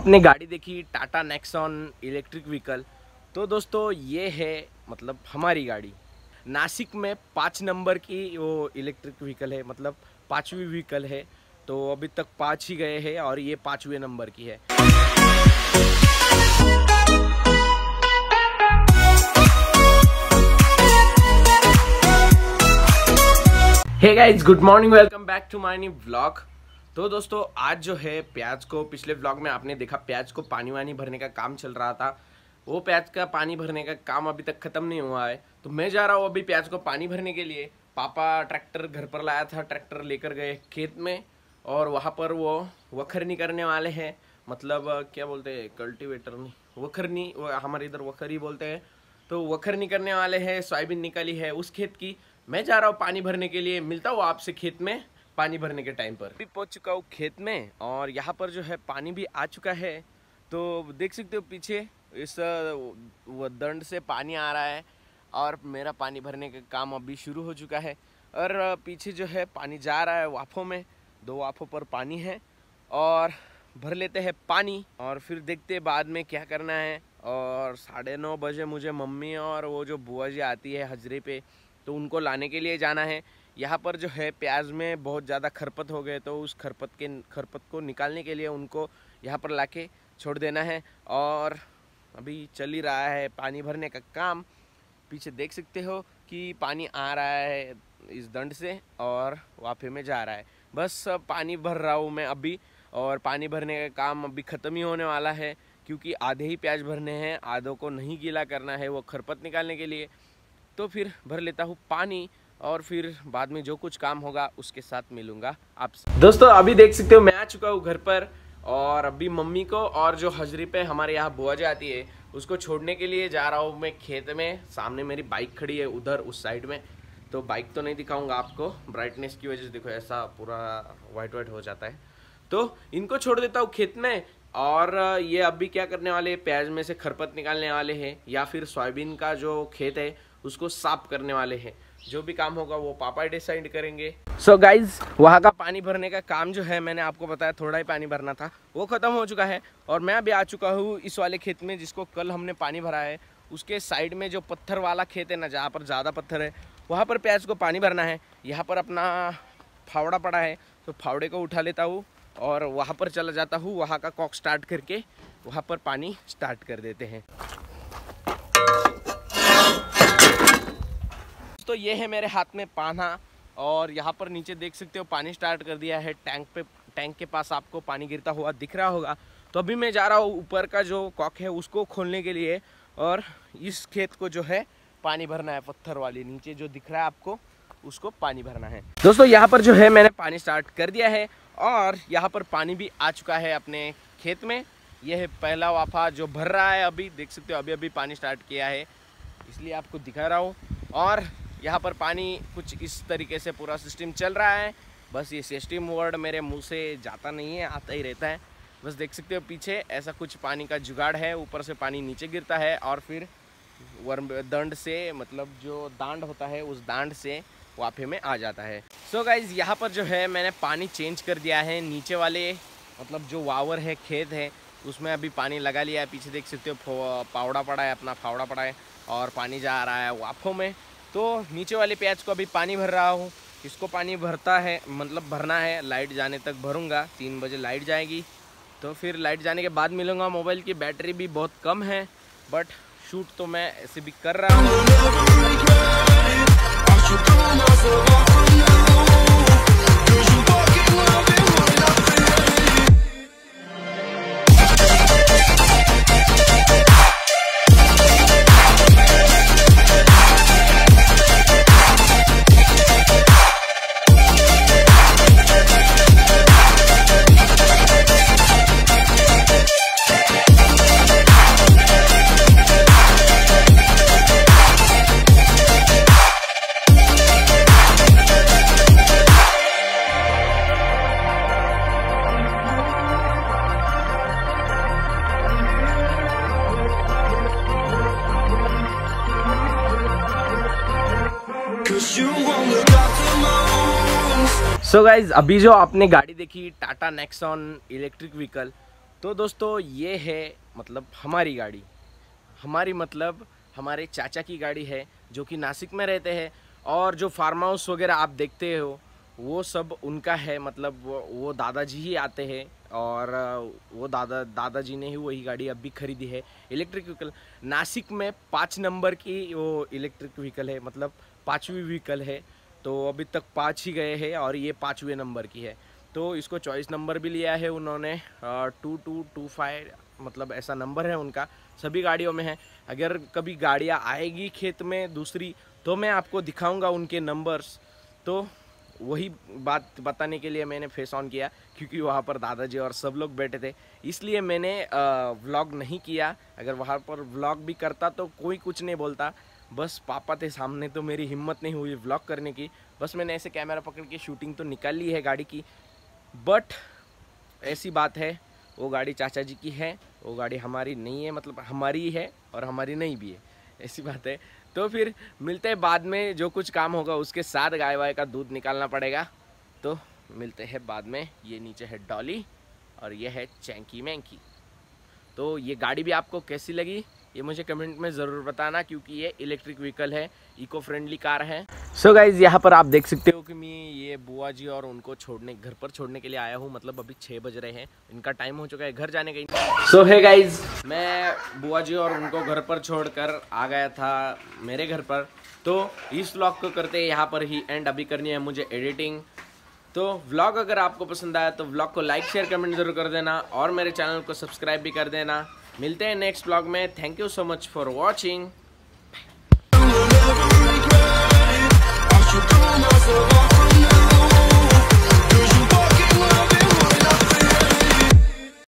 आपने गाड़ी देखी टाटा नेक्सॉन इलेक्ट्रिक व्हीकल तो दोस्तों ये है मतलब हमारी गाड़ी नासिक में पाँच नंबर की वो इलेक्ट्रिक व्हीकल है मतलब पाँचवी व्हीकल है तो अभी तक पाँच ही गए हैं और ये पाँचवें नंबर की है hey guys good morning welcome back to my new blog तो दोस्तों आज जो है प्याज को पिछले ब्लॉग में आपने देखा प्याज को पानी वानी भरने का काम चल रहा था वो प्याज का पानी भरने का काम अभी तक ख़त्म नहीं हुआ है तो मैं जा रहा हूँ अभी प्याज को पानी भरने के लिए पापा ट्रैक्टर घर पर लाया था ट्रैक्टर लेकर गए खेत में और वहाँ पर वो वखरनी करने वाले हैं मतलब क्या बोलते हैं कल्टिवेटर नहीं वखरनी हमारे इधर वखर ही बोलते हैं तो वखरनी करने वाले हैं सोयाबीन निकाली है उस खेत की मैं जा रहा हूँ पानी भरने के लिए मिलता हूँ आपसे खेत में पानी भरने के टाइम पर भी पहुंच चुका हूँ खेत में और यहाँ पर जो है पानी भी आ चुका है तो देख सकते हो पीछे इस वो दंड से पानी आ रहा है और मेरा पानी भरने का काम अभी शुरू हो चुका है और पीछे जो है पानी जा रहा है वाफों में दो वाफों पर पानी है और भर लेते हैं पानी और फिर देखते हैं बाद में क्या करना है और साढ़े नौ बजे मुझे मम्मी और वो जो बुआ जी आती है हजरे पे तो उनको लाने के लिए जाना है यहाँ पर जो है प्याज में बहुत ज़्यादा खरपत हो गए तो उस खरपत के खरपत को निकालने के लिए उनको यहाँ पर ला के छोड़ देना है और अभी चल ही रहा है पानी भरने का काम पीछे देख सकते हो कि पानी आ रहा है इस दंड से और वाफे में जा रहा है बस पानी भर रहा हूँ मैं अभी और पानी भरने का काम अभी ख़त्म ही होने वाला है क्योंकि आधे ही प्याज भरने हैं आधों को नहीं गीला करना है वो खरपत निकालने के लिए तो फिर भर लेता हूँ पानी और फिर बाद में जो कुछ काम होगा उसके साथ मिलूंगा आपसे दोस्तों अभी देख सकते हो मैं आ चुका हूँ घर पर और अभी मम्मी को और जो हजरी पे हमारे यहाँ बुआ जाती है उसको छोड़ने के लिए जा रहा हूँ मैं खेत में सामने मेरी बाइक खड़ी है उधर उस साइड में तो बाइक तो नहीं दिखाऊंगा आपको ब्राइटनेस की वजह से देखो ऐसा पूरा वाइट वाइट हो जाता है तो इनको छोड़ देता हूँ खेत में और ये अभी क्या करने वाले प्याज में से खरपत निकालने वाले हैं या फिर सोयाबीन का जो खेत है उसको साफ करने वाले हैं जो भी काम होगा वो पापा डिसाइड करेंगे सो so गाइज वहाँ का पानी भरने का काम जो है मैंने आपको बताया थोड़ा ही पानी भरना था वो ख़त्म हो चुका है और मैं अभी आ चुका हूँ इस वाले खेत में जिसको कल हमने पानी भरा है उसके साइड में जो पत्थर वाला खेत है ना जहाँ पर ज़्यादा पत्थर है वहाँ पर प्याज को पानी भरना है यहाँ पर अपना फावड़ा पड़ा है तो फावड़े को उठा लेता हूँ और वहाँ पर चला जाता हूँ वहाँ का कॉक स्टार्ट करके वहाँ पर पानी स्टार्ट कर देते हैं दोस्तों ये है मेरे हाथ में पाना और यहाँ पर नीचे देख सकते हो पानी स्टार्ट कर दिया है टैंक पे टैंक के पास आपको पानी गिरता हुआ दिख रहा होगा तो अभी मैं जा रहा हूँ ऊपर का जो कॉक है उसको खोलने के लिए और इस खेत को जो है पानी भरना है पत्थर वाली नीचे जो दिख रहा है आपको उसको पानी भरना है दोस्तों यहाँ पर जो है मैंने पानी स्टार्ट कर दिया है और यहाँ पर पानी भी आ चुका है अपने खेत में यह है पहला वाफा जो भर रहा है अभी देख सकते हो अभी अभी पानी स्टार्ट किया है इसलिए आपको दिखा रहा हूँ और यहाँ पर पानी कुछ इस तरीके से पूरा सिस्टम चल रहा है बस ये सिस्टम वर्ड मेरे मुंह से जाता नहीं है आता ही रहता है बस देख सकते हो पीछे ऐसा कुछ पानी का जुगाड़ है ऊपर से पानी नीचे गिरता है और फिर वर्म दंड से मतलब जो दांड होता है उस दांड से वाफे में आ जाता है सो so गाइज यहाँ पर जो है मैंने पानी चेंज कर दिया है नीचे वाले मतलब जो वावर है खेत है उसमें अभी पानी लगा लिया है पीछे देख सकते हो पावड़ा पड़ा है अपना फावड़ा पड़ा है और पानी जा रहा है वाफों में तो नीचे वाले प्याज को अभी पानी भर रहा हूँ इसको पानी भरता है मतलब भरना है लाइट जाने तक भरूँगा तीन बजे लाइट जाएगी तो फिर लाइट जाने के बाद मिलूँगा मोबाइल की बैटरी भी बहुत कम है बट शूट तो मैं ऐसे भी कर रहा हूँ सो so गाइज अभी जो आपने गाड़ी देखी टाटा नेक्सॉन इलेक्ट्रिक व्हीकल तो दोस्तों ये है मतलब हमारी गाड़ी हमारी मतलब हमारे चाचा की गाड़ी है जो कि नासिक में रहते हैं और जो फार्म हाउस वगैरह आप देखते हो वो सब उनका है मतलब वो, वो दादाजी ही आते हैं और वो दादा दादाजी ने ही वही गाड़ी अभी खरीदी है इलेक्ट्रिक व्हीकल नासिक में पाँच नंबर की वो इलेक्ट्रिक व्हीकल है मतलब पाँचवीं व्हीकल है तो अभी तक पाँच ही गए हैं और ये पाँचवें नंबर की है तो इसको चॉइस नंबर भी लिया है उन्होंने टू टू टू फाइव मतलब ऐसा नंबर है उनका सभी गाड़ियों में है अगर कभी गाड़ियाँ आएगी खेत में दूसरी तो मैं आपको दिखाऊंगा उनके नंबर्स तो वही बात बताने के लिए मैंने फेस ऑन किया क्योंकि वहाँ पर दादाजी और सब लोग बैठे थे इसलिए मैंने व्लॉग नहीं किया अगर वहाँ पर व्लॉग भी करता तो कोई कुछ नहीं बोलता बस पापा थे सामने तो मेरी हिम्मत नहीं हुई व्लॉग करने की बस मैंने ऐसे कैमरा पकड़ के शूटिंग तो निकाल ली है गाड़ी की बट ऐसी बात है वो गाड़ी चाचा जी की है वो गाड़ी हमारी नहीं है मतलब हमारी है और हमारी नहीं भी है ऐसी बात है तो फिर मिलते हैं बाद में जो कुछ काम होगा उसके साथ गाय वाय का दूध निकालना पड़ेगा तो मिलते हैं बाद में ये नीचे है डॉली और ये है चैंकी मैंकी तो ये गाड़ी भी आपको कैसी लगी ये मुझे कमेंट में ज़रूर बताना क्योंकि ये इलेक्ट्रिक व्हीकल है इको फ्रेंडली कार है सो so गाइज़ यहाँ पर आप देख सकते हो कि मैं ये बुआ जी और उनको छोड़ने घर पर छोड़ने के लिए आया हूँ मतलब अभी छः बज रहे हैं इनका टाइम हो चुका है घर जाने का सो है गाइज़ मैं बुआ जी और उनको घर पर छोड़ कर आ गया था मेरे घर पर तो इस व्लॉग को करते यहाँ पर ही एंड अभी करनी है मुझे एडिटिंग तो व्लॉग अगर आपको पसंद आया तो व्लॉग को लाइक शेयर कमेंट जरूर कर देना और मेरे चैनल को सब्सक्राइब भी कर देना मिलते हैं नेक्स्ट ब्लॉग में thank you so much for watching